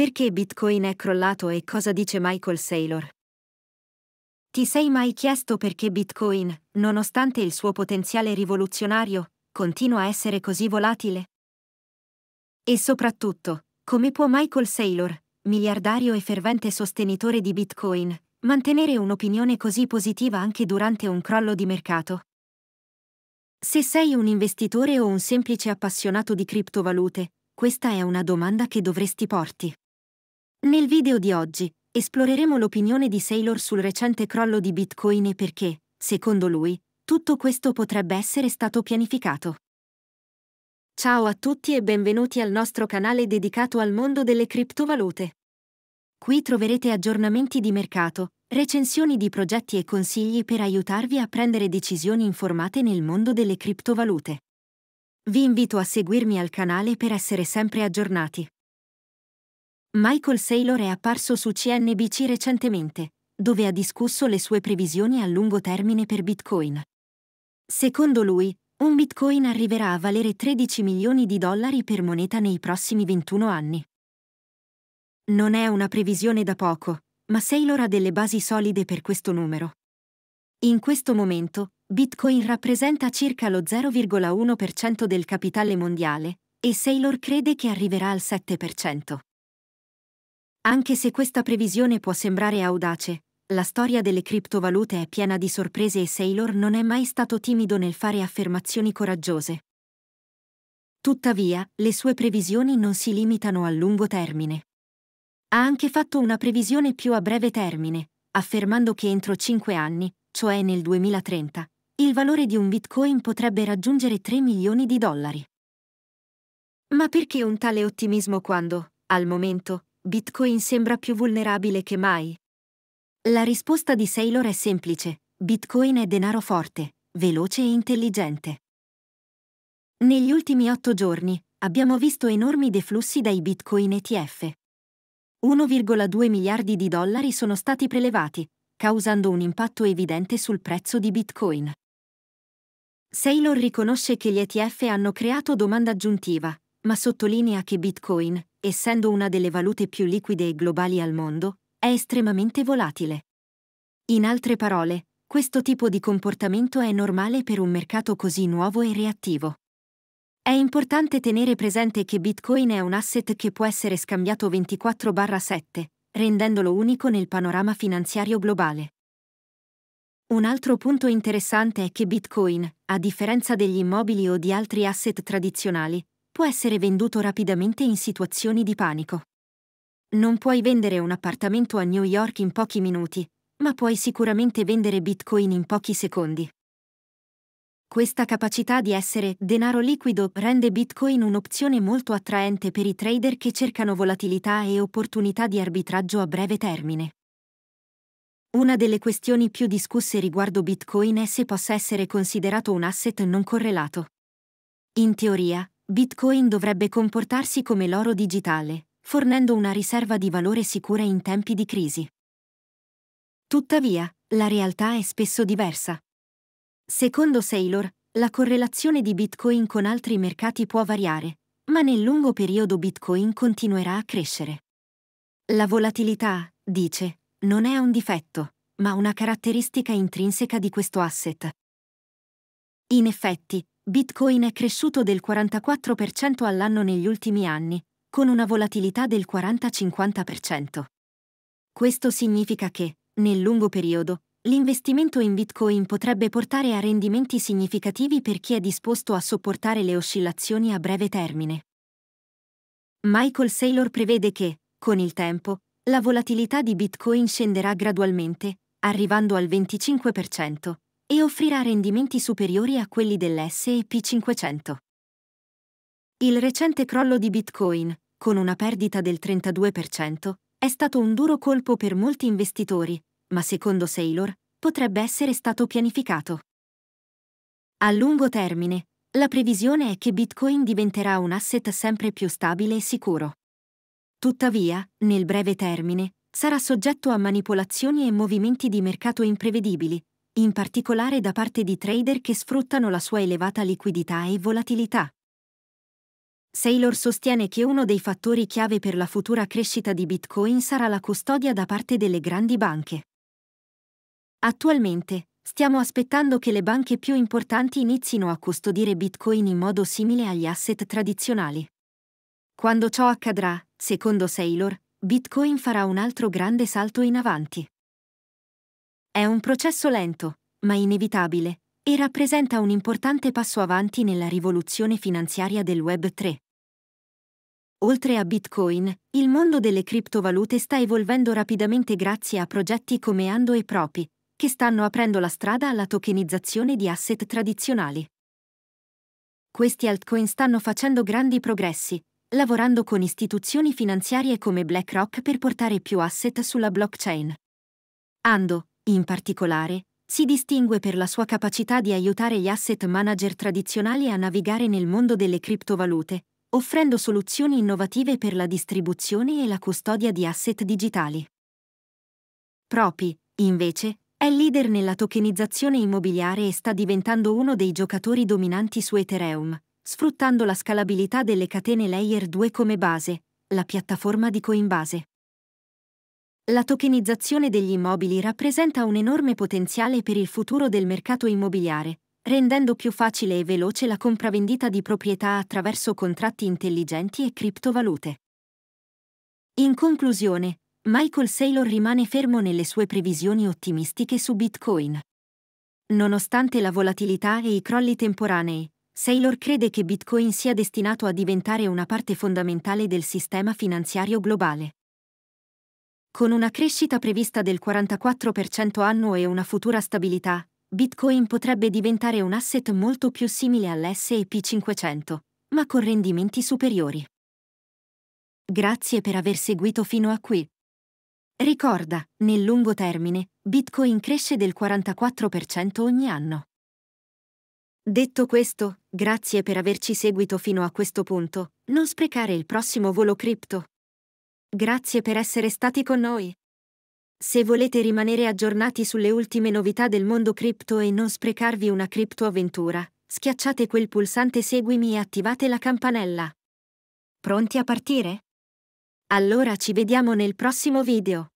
Perché Bitcoin è crollato e cosa dice Michael Saylor? Ti sei mai chiesto perché Bitcoin, nonostante il suo potenziale rivoluzionario, continua a essere così volatile? E soprattutto, come può Michael Saylor, miliardario e fervente sostenitore di Bitcoin, mantenere un'opinione così positiva anche durante un crollo di mercato? Se sei un investitore o un semplice appassionato di criptovalute, questa è una domanda che dovresti porti. Nel video di oggi esploreremo l'opinione di Saylor sul recente crollo di Bitcoin e perché, secondo lui, tutto questo potrebbe essere stato pianificato. Ciao a tutti e benvenuti al nostro canale dedicato al mondo delle criptovalute. Qui troverete aggiornamenti di mercato, recensioni di progetti e consigli per aiutarvi a prendere decisioni informate nel mondo delle criptovalute. Vi invito a seguirmi al canale per essere sempre aggiornati. Michael Saylor è apparso su CNBC recentemente, dove ha discusso le sue previsioni a lungo termine per Bitcoin. Secondo lui, un Bitcoin arriverà a valere 13 milioni di dollari per moneta nei prossimi 21 anni. Non è una previsione da poco, ma Saylor ha delle basi solide per questo numero. In questo momento, Bitcoin rappresenta circa lo 0,1% del capitale mondiale, e Saylor crede che arriverà al 7%. Anche se questa previsione può sembrare audace, la storia delle criptovalute è piena di sorprese e Saylor non è mai stato timido nel fare affermazioni coraggiose. Tuttavia, le sue previsioni non si limitano al lungo termine. Ha anche fatto una previsione più a breve termine, affermando che entro 5 anni, cioè nel 2030, il valore di un bitcoin potrebbe raggiungere 3 milioni di dollari. Ma perché un tale ottimismo quando, al momento, Bitcoin sembra più vulnerabile che mai. La risposta di Saylor è semplice. Bitcoin è denaro forte, veloce e intelligente. Negli ultimi otto giorni abbiamo visto enormi deflussi dai Bitcoin ETF. 1,2 miliardi di dollari sono stati prelevati, causando un impatto evidente sul prezzo di Bitcoin. Saylor riconosce che gli ETF hanno creato domanda aggiuntiva, ma sottolinea che Bitcoin, essendo una delle valute più liquide e globali al mondo, è estremamente volatile. In altre parole, questo tipo di comportamento è normale per un mercato così nuovo e reattivo. È importante tenere presente che Bitcoin è un asset che può essere scambiato 24/7, rendendolo unico nel panorama finanziario globale. Un altro punto interessante è che Bitcoin, a differenza degli immobili o di altri asset tradizionali, può essere venduto rapidamente in situazioni di panico. Non puoi vendere un appartamento a New York in pochi minuti, ma puoi sicuramente vendere Bitcoin in pochi secondi. Questa capacità di essere denaro liquido rende Bitcoin un'opzione molto attraente per i trader che cercano volatilità e opportunità di arbitraggio a breve termine. Una delle questioni più discusse riguardo Bitcoin è se possa essere considerato un asset non correlato. In teoria, Bitcoin dovrebbe comportarsi come l'oro digitale, fornendo una riserva di valore sicura in tempi di crisi. Tuttavia, la realtà è spesso diversa. Secondo Saylor, la correlazione di Bitcoin con altri mercati può variare, ma nel lungo periodo Bitcoin continuerà a crescere. La volatilità, dice, non è un difetto, ma una caratteristica intrinseca di questo asset. In effetti, Bitcoin è cresciuto del 44% all'anno negli ultimi anni, con una volatilità del 40-50%. Questo significa che, nel lungo periodo, l'investimento in Bitcoin potrebbe portare a rendimenti significativi per chi è disposto a sopportare le oscillazioni a breve termine. Michael Saylor prevede che, con il tempo, la volatilità di Bitcoin scenderà gradualmente, arrivando al 25%, e offrirà rendimenti superiori a quelli dell'SEP 500. Il recente crollo di Bitcoin, con una perdita del 32%, è stato un duro colpo per molti investitori, ma secondo Saylor potrebbe essere stato pianificato. A lungo termine, la previsione è che Bitcoin diventerà un asset sempre più stabile e sicuro. Tuttavia, nel breve termine, sarà soggetto a manipolazioni e movimenti di mercato imprevedibili, in particolare da parte di trader che sfruttano la sua elevata liquidità e volatilità. Saylor sostiene che uno dei fattori chiave per la futura crescita di Bitcoin sarà la custodia da parte delle grandi banche. Attualmente, stiamo aspettando che le banche più importanti inizino a custodire Bitcoin in modo simile agli asset tradizionali. Quando ciò accadrà, secondo Saylor, Bitcoin farà un altro grande salto in avanti. È un processo lento, ma inevitabile, e rappresenta un importante passo avanti nella rivoluzione finanziaria del Web 3. Oltre a Bitcoin, il mondo delle criptovalute sta evolvendo rapidamente grazie a progetti come Ando e Propi, che stanno aprendo la strada alla tokenizzazione di asset tradizionali. Questi altcoin stanno facendo grandi progressi, lavorando con istituzioni finanziarie come BlackRock per portare più asset sulla blockchain. Ando, in particolare, si distingue per la sua capacità di aiutare gli asset manager tradizionali a navigare nel mondo delle criptovalute, offrendo soluzioni innovative per la distribuzione e la custodia di asset digitali. Propi, invece, è leader nella tokenizzazione immobiliare e sta diventando uno dei giocatori dominanti su Ethereum, sfruttando la scalabilità delle catene Layer 2 come base, la piattaforma di Coinbase. La tokenizzazione degli immobili rappresenta un enorme potenziale per il futuro del mercato immobiliare, rendendo più facile e veloce la compravendita di proprietà attraverso contratti intelligenti e criptovalute. In conclusione, Michael Saylor rimane fermo nelle sue previsioni ottimistiche su Bitcoin. Nonostante la volatilità e i crolli temporanei, Saylor crede che Bitcoin sia destinato a diventare una parte fondamentale del sistema finanziario globale. Con una crescita prevista del 44% annuo e una futura stabilità, Bitcoin potrebbe diventare un asset molto più simile all'SP 500, ma con rendimenti superiori. Grazie per aver seguito fino a qui. Ricorda, nel lungo termine, Bitcoin cresce del 44% ogni anno. Detto questo, grazie per averci seguito fino a questo punto, non sprecare il prossimo volo cripto. Grazie per essere stati con noi. Se volete rimanere aggiornati sulle ultime novità del mondo cripto e non sprecarvi una criptoavventura, schiacciate quel pulsante seguimi e attivate la campanella. Pronti a partire? Allora ci vediamo nel prossimo video.